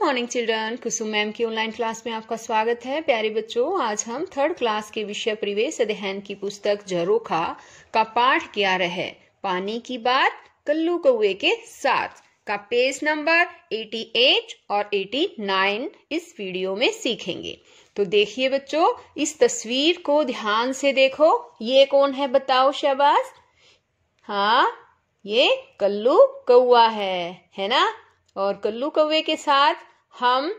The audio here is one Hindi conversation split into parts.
good morning children Kusum ma'am की ऑनलाइन क्लास में आपका स्वागत है प्यारे बच्चों आज हम थर्ड क्लास के विषय परिवेश अध्ययन की पुस्तक जरोखा का पाठ क्या रहे पानी की बात कल्लू कौए के साथ का पेज नंबर 88 और 89 इस वीडियो में सीखेंगे तो देखिए बच्चों इस तस्वीर को ध्यान से देखो ये कौन है बताओ शहबाज हाँ ये कल्लू कौआ है है ना और कल्लू कौवे के साथ हम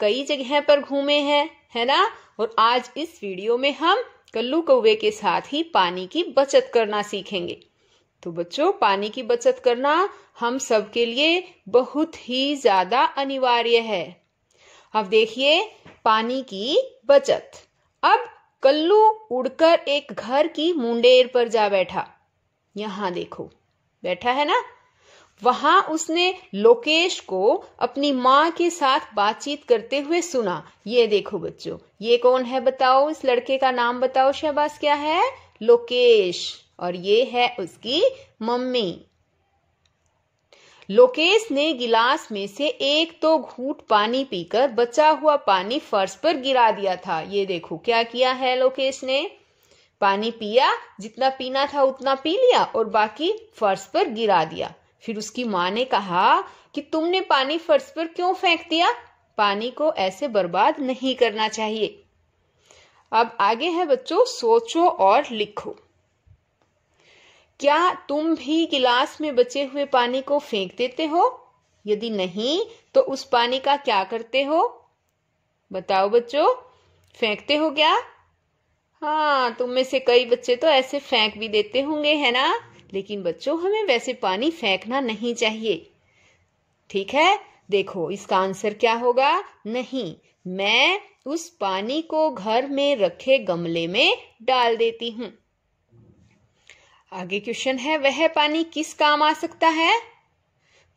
कई जगह पर घूमे हैं है ना और आज इस वीडियो में हम कल्लू कौवे के साथ ही पानी की बचत करना सीखेंगे तो बच्चों पानी की बचत करना हम सबके लिए बहुत ही ज्यादा अनिवार्य है अब देखिए पानी की बचत अब कल्लू उड़कर एक घर की मुंडेर पर जा बैठा यहां देखो बैठा है ना वहां उसने लोकेश को अपनी माँ के साथ बातचीत करते हुए सुना ये देखो बच्चों ये कौन है बताओ इस लड़के का नाम बताओ शहबाज क्या है लोकेश और ये है उसकी मम्मी लोकेश ने गिलास में से एक तो घूट पानी पीकर बचा हुआ पानी फर्श पर गिरा दिया था ये देखो क्या किया है लोकेश ने पानी पिया जितना पीना था उतना पी लिया और बाकी फर्श पर गिरा दिया फिर उसकी माँ ने कहा कि तुमने पानी फर्श पर क्यों फेंक दिया पानी को ऐसे बर्बाद नहीं करना चाहिए अब आगे है बच्चों सोचो और लिखो क्या तुम भी गिलास में बचे हुए पानी को फेंक देते हो यदि नहीं तो उस पानी का क्या करते हो बताओ बच्चों फेंकते हो क्या हाँ तुम में से कई बच्चे तो ऐसे फेंक भी देते होंगे है ना लेकिन बच्चों हमें वैसे पानी फेंकना नहीं चाहिए ठीक है देखो इसका आंसर क्या होगा नहीं मैं उस पानी को घर में रखे गमले में डाल देती हूं आगे क्वेश्चन है वह पानी किस काम आ सकता है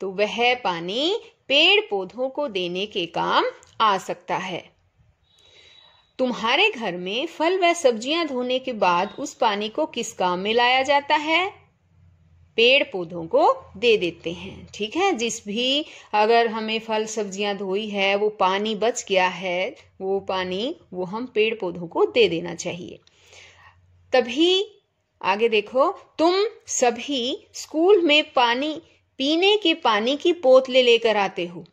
तो वह पानी पेड़ पौधों को देने के काम आ सकता है तुम्हारे घर में फल व सब्जियां धोने के बाद उस पानी को किस काम में लाया जाता है पेड़ पौधों को दे देते हैं ठीक है जिस भी अगर हमें फल सब्जियां धोई है वो पानी बच गया है वो पानी वो हम पेड़ पौधों को दे देना चाहिए तभी आगे देखो तुम सभी स्कूल में पानी पीने के पानी की पोतले लेकर आते हो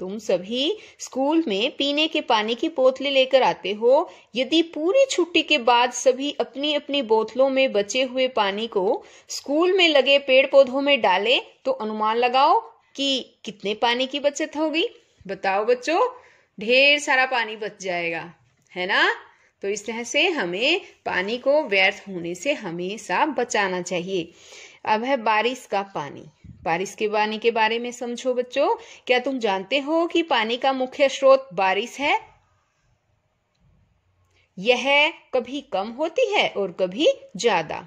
तुम सभी स्कूल में पीने के पानी की बोतलें लेकर आते हो यदि पूरी छुट्टी के बाद सभी अपनी अपनी बोतलों में बचे हुए पानी को स्कूल में लगे पेड़ पौधों में डाले तो अनुमान लगाओ कि कितने पानी की बचत होगी बताओ बच्चों ढेर सारा पानी बच जाएगा है ना तो इस तरह से हमें पानी को व्यर्थ होने से हमेशा बचाना चाहिए अब है बारिश का पानी बारिश के पानी के बारे में समझो बच्चों क्या तुम जानते हो कि पानी का मुख्य स्रोत बारिश है यह कभी कम होती है और कभी ज्यादा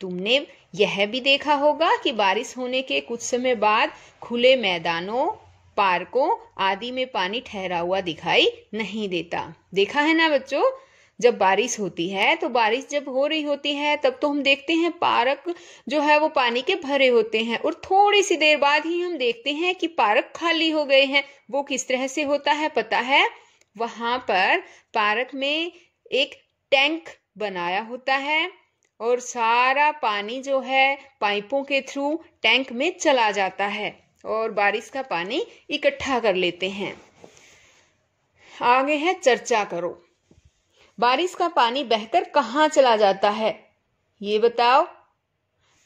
तुमने यह भी देखा होगा कि बारिश होने के कुछ समय बाद खुले मैदानों पार्कों आदि में पानी ठहरा हुआ दिखाई नहीं देता देखा है ना बच्चों जब बारिश होती है तो बारिश जब हो रही होती है तब तो हम देखते हैं पार्क जो है वो पानी के भरे होते हैं और थोड़ी सी देर बाद ही हम देखते हैं कि पार्क खाली हो गए हैं वो किस तरह से होता है पता है वहां पर पार्क में एक टैंक बनाया होता है और सारा पानी जो है पाइपों के थ्रू टैंक में चला जाता है और बारिश का पानी इकट्ठा कर लेते हैं आगे है चर्चा करो बारिश का पानी बहकर कहाँ चला जाता है ये बताओ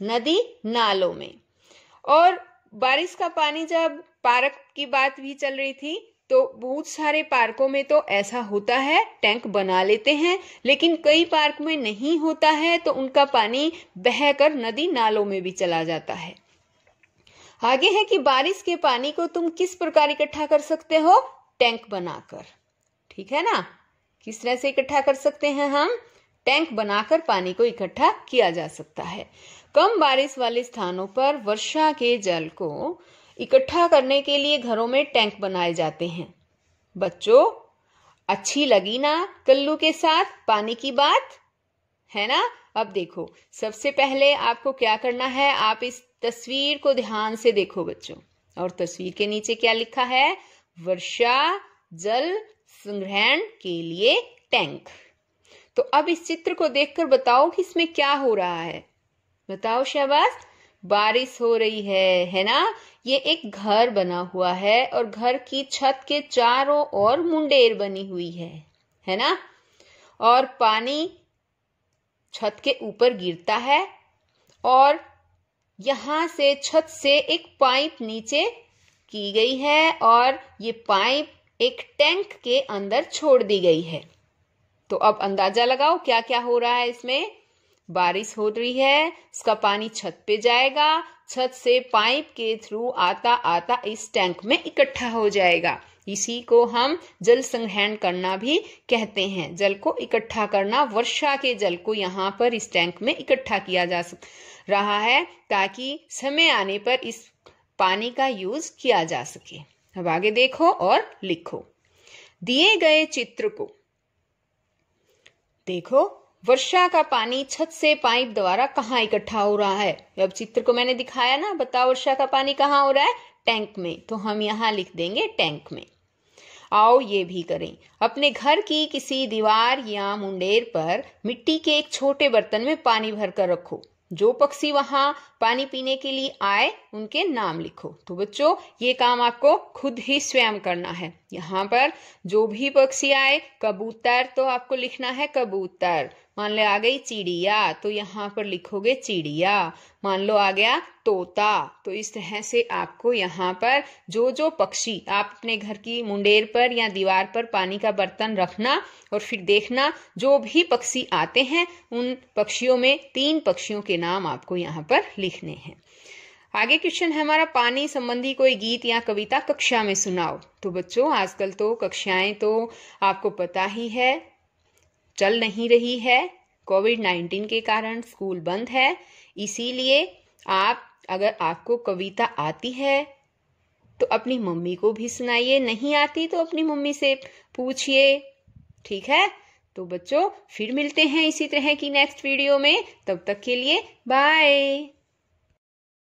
नदी नालों में और बारिश का पानी जब पार्क की बात भी चल रही थी तो बहुत सारे पार्कों में तो ऐसा होता है टैंक बना लेते हैं लेकिन कई पार्क में नहीं होता है तो उनका पानी बहकर नदी नालों में भी चला जाता है आगे है कि बारिश के पानी को तुम किस प्रकार इकट्ठा कर सकते हो टैंक बनाकर ठीक है ना किस तरह से इकट्ठा कर सकते हैं हम टैंक बनाकर पानी को इकट्ठा किया जा सकता है कम बारिश वाले स्थानों पर वर्षा के जल को इकट्ठा करने के लिए घरों में टैंक बनाए जाते हैं बच्चों अच्छी लगी ना कल्लू के साथ पानी की बात है ना अब देखो सबसे पहले आपको क्या करना है आप इस तस्वीर को ध्यान से देखो बच्चों और तस्वीर के नीचे क्या लिखा है वर्षा जल संग्रहण के लिए टैंक तो अब इस चित्र को देखकर बताओ कि इसमें क्या हो रहा है बताओ शहबाज बारिश हो रही है है ना ये एक घर बना हुआ है और घर की छत के चारों ओर मुंडेर बनी हुई है है ना और पानी छत के ऊपर गिरता है और यहां से छत से एक पाइप नीचे की गई है और ये पाइप एक टैंक के अंदर छोड़ दी गई है तो अब अंदाजा लगाओ क्या क्या हो रहा है इसमें बारिश हो रही है उसका पानी छत पे जाएगा छत से पाइप के थ्रू आता आता इस टैंक में इकट्ठा हो जाएगा इसी को हम जल संग्रहण करना भी कहते हैं जल को इकट्ठा करना वर्षा के जल को यहाँ पर इस टैंक में इकट्ठा किया जा रहा है ताकि समय आने पर इस पानी का यूज किया जा सके अब आगे देखो और लिखो दिए गए चित्र को देखो वर्षा का पानी छत से पाइप द्वारा कहाँ इकट्ठा हो रहा है अब चित्र को मैंने दिखाया ना बताओ वर्षा का पानी कहाँ हो रहा है टैंक में तो हम यहाँ लिख देंगे टैंक में आओ ये भी करें अपने घर की किसी दीवार या मुंडेर पर मिट्टी के एक छोटे बर्तन में पानी भरकर रखो जो पक्षी वहां पानी पीने के लिए आए उनके नाम लिखो तो बच्चों ये काम आपको खुद ही स्वयं करना है यहाँ पर जो भी पक्षी आए कबूतर तो आपको लिखना है कबूतर मान लो आ गई चिड़िया तो यहाँ पर लिखोगे चिड़िया मान लो आ गया तोता तो इस तरह से आपको यहाँ पर जो जो पक्षी आप अपने घर की मुंडेर पर या दीवार पर पानी का बर्तन रखना और फिर देखना जो भी पक्षी आते हैं उन पक्षियों में तीन पक्षियों के नाम आपको यहाँ पर लिख लिखने हैं आगे क्वेश्चन है हमारा पानी संबंधी कोई गीत या कविता कक्षा में सुनाओ तो बच्चों आजकल तो कक्षाएं तो आपको पता ही है चल नहीं रही है कोविड नाइन्टीन के कारण स्कूल बंद है इसीलिए आप अगर आपको कविता आती है तो अपनी मम्मी को भी सुनाइए नहीं आती तो अपनी मम्मी से पूछिए ठीक है तो बच्चों फिर मिलते हैं इसी तरह की नेक्स्ट वीडियो में तब तक के लिए बाय